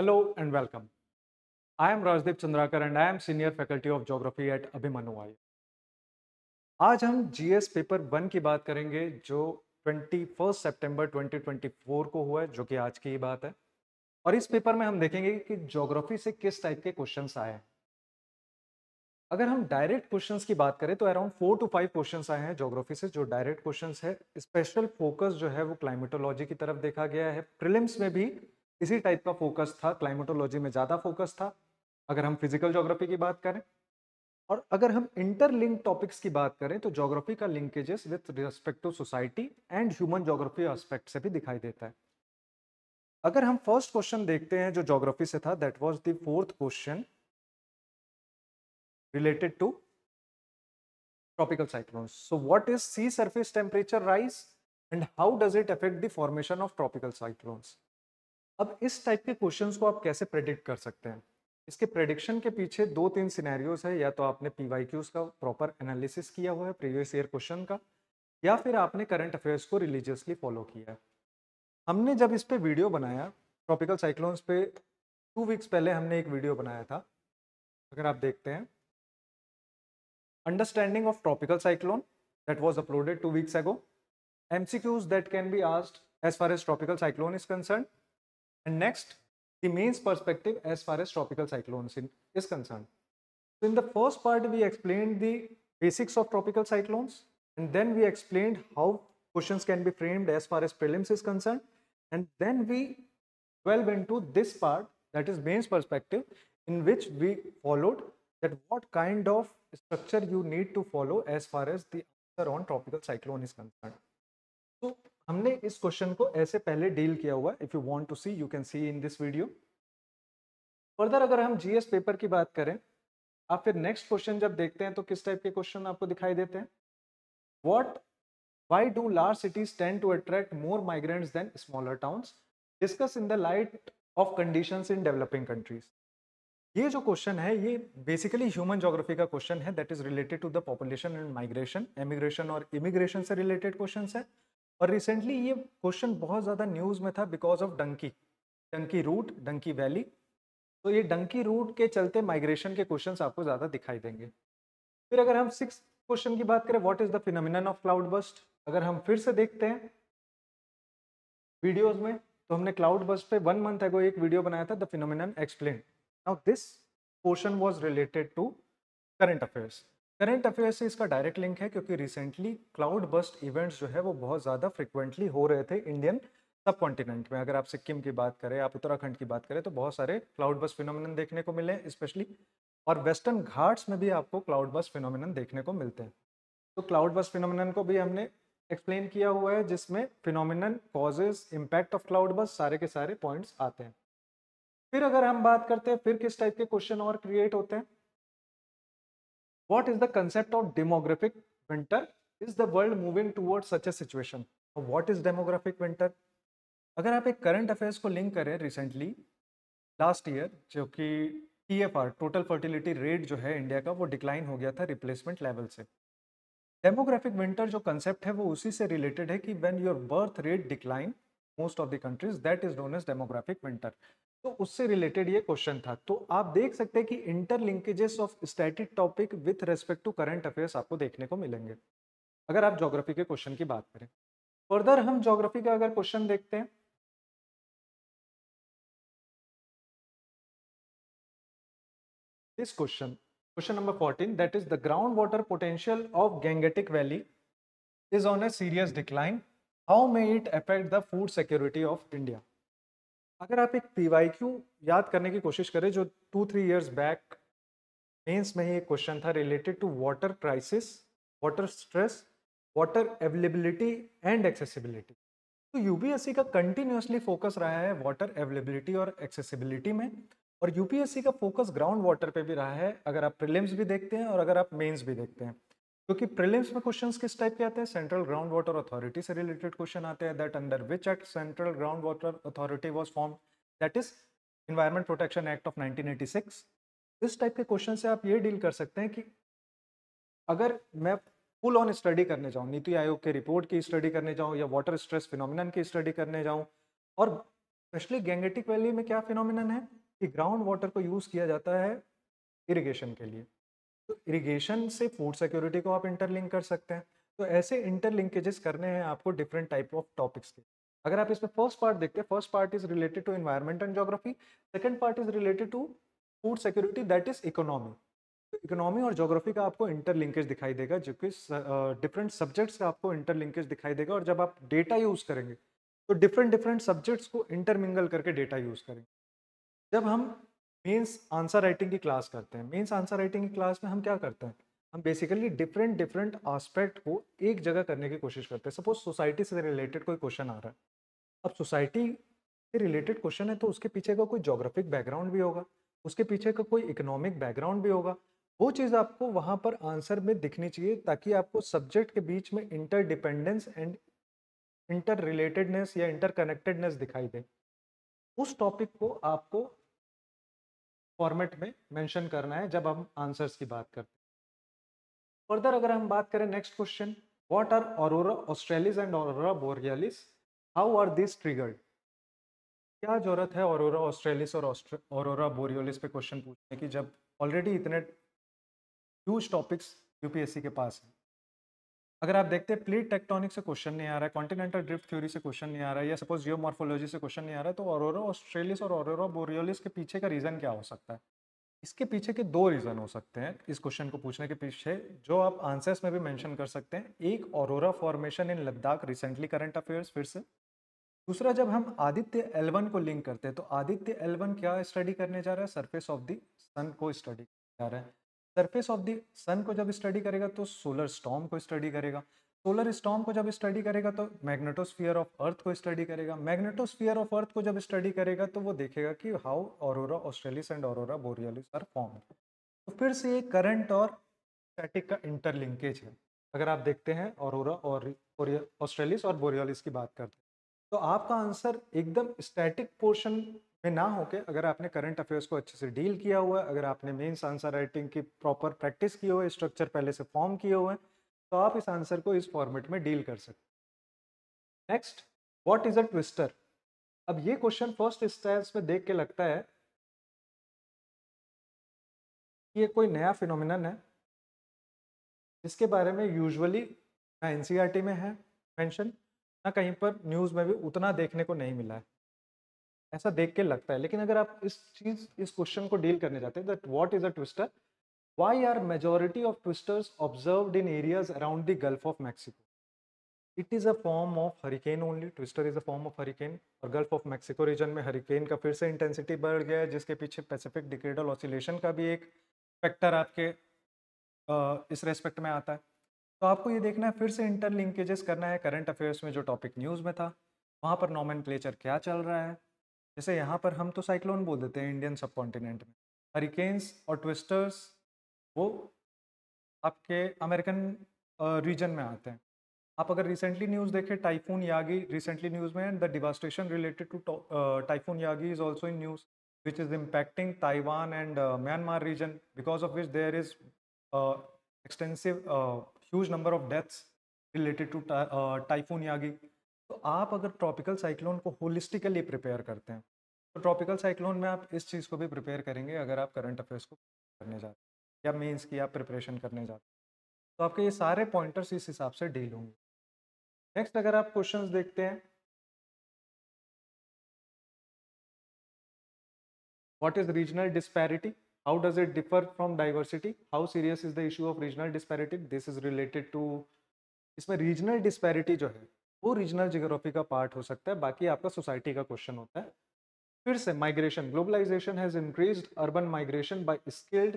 Hello and welcome. I am Rajdeep Chandrakar and I am Senior Faculty of Geography at Abhimanyu आई आज हम GS paper one की बात करेंगे जो 21 सितंबर 2024 को हुआ है जो कि आज की ही बात है और इस पेपर में हम देखेंगे कि ज्योग्राफी से किस टाइप के क्वेश्चंस आए हैं अगर हम डायरेक्ट क्वेश्चंस की बात करें तो around four to five questions आए हैं ज्योग्राफी से जो डायरेक्ट क्वेश्चंस है स्पेशल फोकस जो है वो क्लाइमेटोलॉजी की तरफ देखा गया है प्रिलिम्स में भी इसी टाइप का फोकस था क्लाइमेटोलॉजी में ज़्यादा फोकस था अगर हम फिजिकल जोग्राफी की बात करें और अगर हम इंटरलिंक टॉपिक्स की बात करें तो जोग्राफी का linkages with respect to society and human geography aspect से भी दिखाई देता है अगर हम फर्स्ट क्वेश्चन देखते हैं जो जोग्राफी से था that was the fourth question related to tropical cyclones. So what is sea surface temperature rise and how does it affect the formation of tropical cyclones अब इस टाइप के क्वेश्चंस को आप कैसे प्रेडिक्ट कर सकते हैं इसके प्रेडिक्शन के पीछे दो तीन सिनेरियोज है या तो आपने पी का प्रॉपर एनालिसिस किया हुआ है प्रीवियस ईयर क्वेश्चन का या फिर आपने करंट अफेयर्स को रिलीजियसली फॉलो किया है हमने जब इस पर वीडियो बनाया ट्रॉपिकल साइक्लोन्स पे टू वीक्स पहले हमने एक वीडियो बनाया था अगर आप देखते हैं tropical of that was uploaded two weeks ago M C Qs that can be asked as far as tropical cyclone is concern And next, the mains perspective as far as tropical cyclones in, is concerned. So in the first part, we explained the basics of tropical cyclones, and then we explained how questions can be framed as far as prelims is concerned. And then we delve into this part, that is mains perspective, in which we followed that what kind of structure you need to follow as far as the answer on tropical cyclone is concerned. So हमने इस question को ऐसे पहले deal किया हुआ if you want to see you can see in this video further अगर हम GS paper की बात करें आप फिर नेक्स्ट क्वेश्चन जब देखते हैं तो किस टाइप के क्वेश्चन आपको दिखाई देते हैं what why do large cities tend to attract more migrants than smaller towns discuss in the light of condition in developing countries ये जो क्वेश्चन है ये बेसिकली ह्यूमन जोग्राफी का क्वेश्चन है that is related to the population and migration emigration और immigration से related question है और रिसेंटली ये क्वेश्चन बहुत ज़्यादा न्यूज़ में था because of dunki dunki route dunki valley तो ये डंकी रूट के चलते माइग्रेशन के क्वेश्चन आपको ज़्यादा दिखाई देंगे फिर अगर हम सिक्स क्वेश्चन की बात करें what is the phenomenon of cloud burst अगर हम फिर से देखते हैं वीडियोज में तो हमने क्लाउड बस्ट पे वन मंथ है एक वीडियो बनाया था the phenomenon explain now this portion was related to current affairs current affairs से इसका डायरेक्ट लिंक है क्योंकि रिसेंटली क्लाउड बस्ट इवेंट्स जो है वो बहुत ज़्यादा फ्रिक्वेंटली हो रहे थे इंडियन सब कॉन्टिनेंट में अगर आप सिक्किम की बात करें आप उत्तराखंड की बात करें तो बहुत सारे क्लाउड बस फिनोमिन देखने को मिले स्पेशली और वेस्टर्न घाट्स में भी आपको क्लाउड बस फिनोमिन देखने को मिलते हैं तो क्लाउड बस फिनोमिन को भी हमने एक्सप्लेन किया हुआ है जिसमें phenomenon causes impact of cloud burst सारे के सारे पॉइंट्स आते हैं फिर अगर हम बात करते हैं फिर किस टाइप के क्वेश्चन और क्रिएट होते हैं what is the concept of demographic winter is the world moving towards such a और वॉट इज डेमोग्राफिक विंटर अगर आप एक करंट अफेयर्स को लिंक करें रिसेंटली लास्ट ईयर जो कि T F R total fertility rate जो है इंडिया का वो डिक्लाइन हो गया था रिप्लेसमेंट लेवल से डेमोग्राफिक विंटर जो कंसेप्ट है वो उसी से रिलेटेड है कि when your birth rate decline most of the countries that is known as demographic winter तो उससे रिलेटेड ये क्वेश्चन था तो आप देख सकते हैं कि interlinkages of static topic with respect to current affairs आपको देखने को मिलेंगे अगर आप जोग्राफी के क्वेश्चन की बात करें फर्दर हम जोग्राफी का अगर क्वेश्चन देखते हैं this question question number fourteen that is the ground water potential of Gangetic valley is on a serious decline how may it affect the food security of India अगर आप एक P याद करने की कोशिश करें जो two three years back mains में ही एक क्वेश्चन था related to water crisis water stress water availability and accessibility तो यूपीएससी का कंटिन्यूसली फोकस रहा है वाटर अवेलेबिलिटी और एक्सेसिबिलिटी में और यूपीएससी का फोकस ग्राउंड वाटर पे भी रहा है अगर आप प्रिलिम्स भी देखते हैं और अगर आप मेंस भी देखते हैं क्योंकि प्रीलिम्स में क्वेश्चंस किस टाइप के आते हैं सेंट्रल ग्राउंड वाटर अथॉरिटी से रिलेटेड क्वेश्चन आते हैं that under which act central ground water authority was form that is environment protection act of 1986 इस टाइप के क्वेश्चन से आप ये डील कर सकते हैं कि अगर मैं फुल ऑन स्टडी करने जाऊँ नीति आयोग के रिपोर्ट की स्टडी करने जाऊँ या वाटर स्ट्रेस फिनोमिनन की स्टडी करने जाऊँ और स्पेशली गैंगेटिक वैली में क्या फिनोमिनन है कि ग्राउंड वाटर को यूज़ किया जाता है इरीगेशन के लिए तो इरिगेशन से फूड सिक्योरिटी को आप इंटरलिंक कर सकते हैं तो ऐसे इंटरलिंकेजेस करने हैं आपको डिफरेंट टाइप ऑफ टॉपिक्स के अगर आप इसमें फर्स्ट पार्ट देखते हैं first part is related to environment and geography second part is related to food security that is economy economy और जोग्राफी का आपको इंटरलिंकेज दिखाई देगा जो कि डिफरेंट सब्जेक्ट्स का आपको इंटरलिंकेज दिखाई देगा और जब आप डेटा यूज़ करेंगे तो डिफरेंट डिफरेंट सब्जेक्ट्स को इंटरमिंगल करके डेटा यूज़ करेंगे जब हम मेंस आंसर राइटिंग की क्लास करते हैं मेंस आंसर राइटिंग की क्लास में हम क्या करते हैं हम बेसिकली डिफरेंट डिफरेंट आस्पेक्ट को एक जगह करने की कोशिश करते हैं सपोज सोसाइटी से रिलेटेड कोई क्वेश्चन आ रहा है अब सोसाइटी से रिलेटेड क्वेश्चन है तो उसके पीछे का कोई जोग्राफिक बैकग्राउंड भी होगा उसके पीछे का कोई इकोनॉमिक बैकग्राउंड भी होगा वो चीज़ आपको वहाँ पर आंसर में दिखनी चाहिए ताकि आपको सब्जेक्ट के बीच में इंटरडिपेंडेंस एंड इंटर रिलेटेडनेस या इंटर कनेक्टेडनेस दिखाई दे उस टॉपिक को आपको फॉर्मेट में मेंशन करना है जब हम आंसर्स की बात करते हैं फर्दर अगर हम बात करें next question what are aurora australis and aurora borealis how are this triggered क्या जरूरत है ऑरोरा ऑस्ट्रेलिस और ऑरोरा बोरियोलिस पे क्वेश्चन पूछने की जब ऑलरेडी इतने ह्यूज टॉपिक्स यूपीएससी के पास हैं अगर आप देखते हैं प्लेट टेक्टोनिक से क्वेश्चन नहीं आ रहा है कॉन्टिनेंटल ड्रिफ्ट थ्योरी से क्वेश्चन नहीं आ रहा है या सपोज जियोमॉर्फोलॉजी से क्वेश्चन नहीं आ रहा है तो ऑरोरो ऑस्ट्रेलिस और ऑरोरो बोरियोलिस के पीछे का रीज़न क्या हो सकता है इसके पीछे के दो रीज़न हो सकते हैं इस क्वेश्चन को पूछने के पीछे जो आप आंसर्स में भी मैंशन कर सकते हैं एक aurora formation in Ladakh recently current affairs फिर से दूसरा जब हम आदित्य एलवन को लिंक करते हैं तो आदित्य एलवन क्या स्टडी करने जा रहा है सरफेस ऑफ दी सन को स्टडी जा रहा है सरफेस ऑफ द सन को जब स्टडी करेगा तो सोलर स्टॉम को स्टडी करेगा सोलर स्टॉम को जब स्टडी करेगा तो मैग्नेटोस्फीयर ऑफ अर्थ को स्टडी करेगा मैग्नेटोस्फीयर ऑफ अर्थ को जब स्टडी करेगा तो वो देखेगा कि how aurora australis and aurora borealis are form तो फिर से ये करंट और स्टैटिक का इंटरलिंकेज है अगर आप देखते हैं ऑरोरा और ऑस्ट्रेलिस और बोरियोलिस की बात करते हैं तो आपका आंसर एकदम स्टैटिक पोर्शन में ना होके अगर आपने करंट अफेयर्स को अच्छे से डील किया हुआ है अगर आपने मेंस आंसर राइटिंग की प्रॉपर प्रैक्टिस की हुआ है स्ट्रक्चर पहले से फॉर्म किए हुए हैं तो आप इस आंसर को इस फॉर्मेट में डील कर सकते next what is a twister अब ये क्वेश्चन फर्स्ट स्टेप्स में देख के लगता है कि ये कोई नया फिनोमिनन है जिसके बारे में यूजुअली ना एन e में है मेंशन ना कहीं पर न्यूज़ में भी उतना देखने को नहीं मिला है ऐसा देख के लगता है लेकिन अगर आप इस चीज इस क्वेश्चन को डील करने जाते हैं that what is a twister why are majority of twisters observed in areas around the gulf of Mexico it is a form of hurricane only twister is a form of hurricane और gulf of Mexico region में hurricane का फिर से intensity बढ़ गया है जिसके पीछे पैसिफिक डिक्रेडल ऑसिलेशन का भी एक फैक्टर आपके इस रेस्पेक्ट में आता है तो आपको ये देखना है फिर से इंटरलिंकेजेस करना है करंट अफेयर्स में जो टॉपिक न्यूज़ में था वहाँ पर नॉम क्या चल रहा है जैसे यहाँ पर हम तो साइक्लोन बोल देते हैं इंडियन सब कॉन्टिनेंट में हरिकेन्स और ट्विस्टर्स वो आपके अमेरिकन रीजन में आते हैं आप अगर रिसेंटली न्यूज़ देखें टाइफून यागी रिसेंटली न्यूज़ में and the devastation related to typhoon Yagi is also in news which is impacting Taiwan and Myanmar region because of which there is extensive huge number of deaths related to typhoon Yagi तो आप अगर tropical cyclone को holistically prepare करते हैं तो tropical cyclone में आप इस चीज़ को भी प्रिपेयर करेंगे अगर आप करंट अफेयर्स को करने जाते हैं या मेंस की आप प्रिपरेशन करने जाते हैं तो आपके ये सारे पॉइंटर्स इस हिसाब से डील होंगे नेक्स्ट अगर आप क्वेश्चन देखते हैं what is regional disparity how does it differ from diversity how serious is the issue of regional disparity this is related to इसमें रीजनल डिस्पैरिटी जो है वो रीजनल जियोग्राफी का पार्ट हो सकता है बाकी आपका सोसाइटी का क्वेश्चन होता है फिर से migration globalisation has increase urban migration by skilled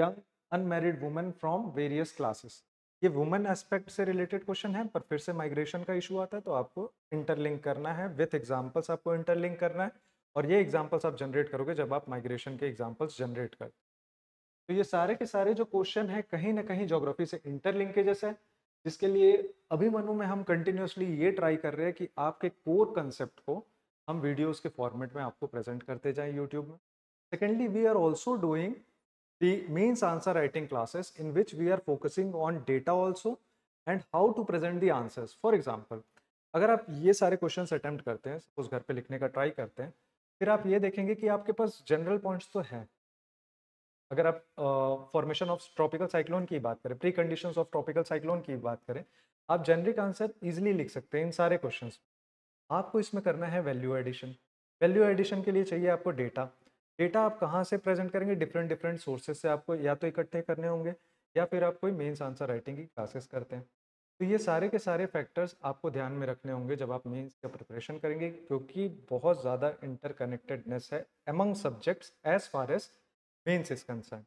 young unmarried women from various classes ये वुमेन एस्पेक्ट से रिलेटेड क्वेश्चन है पर फिर से माइग्रेशन का इशू आता है तो आपको इंटरलिंक करना है विथ एग्जाम्पल्स आपको इंटरलिंक करना है और ये एग्जाम्पल्स आप जनरेट करोगे जब आप माइग्रेशन के एग्जाम्पल्स जनरेट करते तो ये सारे के सारे जो क्वेश्चन है कहीं ना कहीं जोग्राफी से इंटरलिंकेजेस है जिसके लिए अभिमनु में हम कंटिन्यूसली ये ट्राई कर रहे हैं कि आपके कोर कंसेप्ट को हम वीडियोस के फॉर्मेट में आपको प्रेजेंट करते जाएं यूट्यूब में secondly we are also doing the mains answer writing classes in which we are focusing on data also and how to present the answers for example अगर आप ये सारे क्वेश्चन अटैम्प्ट करते हैं उस घर पर लिखने का ट्राई करते हैं फिर आप ये देखेंगे कि आपके पास जनरल पॉइंट्स तो हैं अगर आप फॉर्मेशन ऑफ ट्रॉपिकल साइक्लोन की बात करें precondition of tropical cyclone की बात करें आप जेनरिक आंसर इजिली लिख सकते हैं इन सारे क्वेश्चन आपको इसमें करना है वैल्यू एडिशन वैल्यू एडिशन के लिए चाहिए आपको डेटा डेटा आप कहाँ से प्रेजेंट करेंगे डिफरेंट डिफरेंट सोर्सेज से आपको या तो इकट्ठे करने होंगे या फिर आप कोई मेन्स आंसर राइटिंग की क्लासेस करते हैं तो ये सारे के सारे फैक्टर्स आपको ध्यान में रखने होंगे जब आप मेन्स का प्रिपरेशन करेंगे क्योंकि बहुत ज़्यादा इंटरकनेक्टेडनेस है among subjects as far as means is concerned.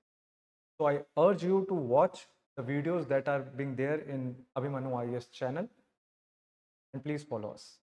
So I urge you to watch the videos that are being there in Abhimanyu IS channel and please follow us.